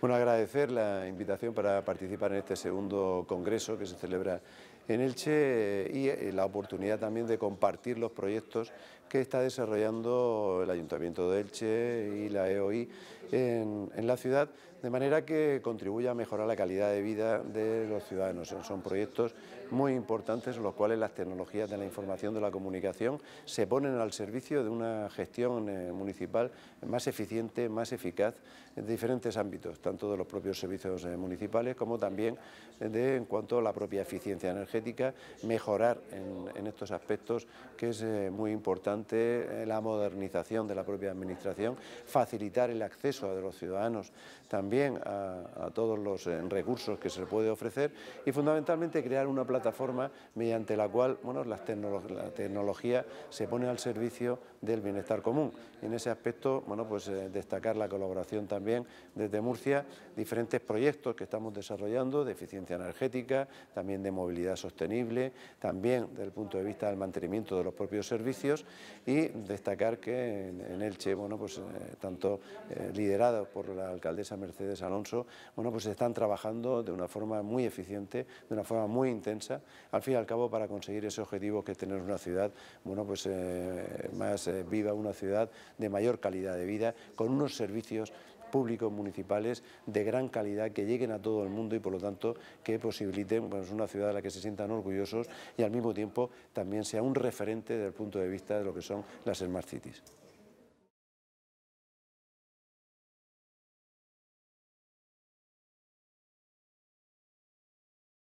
Bueno, agradecer la invitación para participar en este segundo congreso que se celebra en Elche y eh, la oportunidad también de compartir los proyectos que está desarrollando el Ayuntamiento de Elche y la EOI en, la ciudad, de manera que contribuya a mejorar la calidad de vida de los ciudadanos. Son proyectos muy importantes en los cuales las tecnologías de la información, de la comunicación, se ponen al servicio de una gestión eh, municipal más eficiente, más eficaz, en diferentes ámbitos, tanto de los propios servicios eh, municipales como también en cuanto a la propia eficiencia energética mejorar en, estos aspectos, que es eh, muy importante, eh, la modernización de la propia administración, facilitar el acceso de los ciudadanos también a, todos los eh, recursos que se puede ofrecer y fundamentalmente crear una plataforma mediante la cual bueno, las la tecnología se pone al servicio del bienestar común. en ese aspecto, bueno, pues destacar la colaboración también desde Murcia, diferentes proyectos que estamos desarrollando de eficiencia energética, también de movilidad sostenible, también desde el punto de vista del mantenimiento de los propios servicios y destacar que en, Elche, bueno, pues eh, tanto eh, liderados liderado por la alcaldesa Mercedes Alonso, bueno, pues están trabajando de una forma muy eficiente, de una forma muy intensa, al fin y al cabo para conseguir ese objetivo que es tener una ciudad, bueno, pues eh, más viva, una ciudad de mayor calidad de vida, con unos servicios públicos municipales de gran calidad que lleguen a todo el mundo y por lo tanto que posibiliten es pues, una ciudad a la que se sienta sientan orgullosos y al mismo tiempo también sea un referente desde el punto de vista de lo que son las Smart Cities.